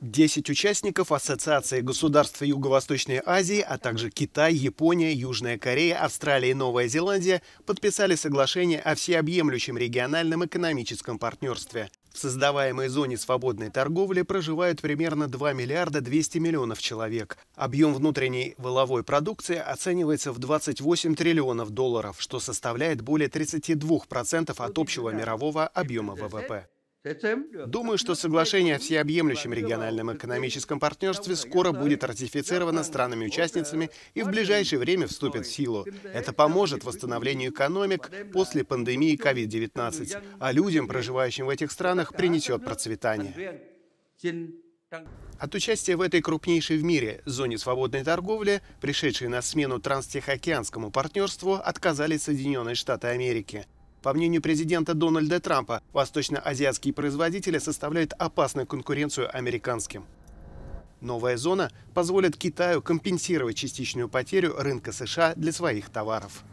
10 участников Ассоциации государств Юго-Восточной Азии, а также Китай, Япония, Южная Корея, Австралия и Новая Зеландия подписали соглашение о всеобъемлющем региональном экономическом партнерстве. В создаваемой зоне свободной торговли проживают примерно 2 миллиарда 200 миллионов человек. Объем внутренней валовой продукции оценивается в 28 триллионов долларов, что составляет более 32% от общего мирового объема ВВП. Думаю, что соглашение о всеобъемлющем региональном экономическом партнерстве скоро будет ратифицировано странами-участницами и в ближайшее время вступит в силу. Это поможет восстановлению экономик после пандемии COVID-19, а людям, проживающим в этих странах, принесет процветание. От участия в этой крупнейшей в мире зоне свободной торговли, пришедшей на смену транстихоокеанскому партнерству, отказались Соединенные Штаты Америки – по мнению президента Дональда Трампа, восточноазиатские производители составляют опасную конкуренцию американским. Новая зона позволит Китаю компенсировать частичную потерю рынка США для своих товаров.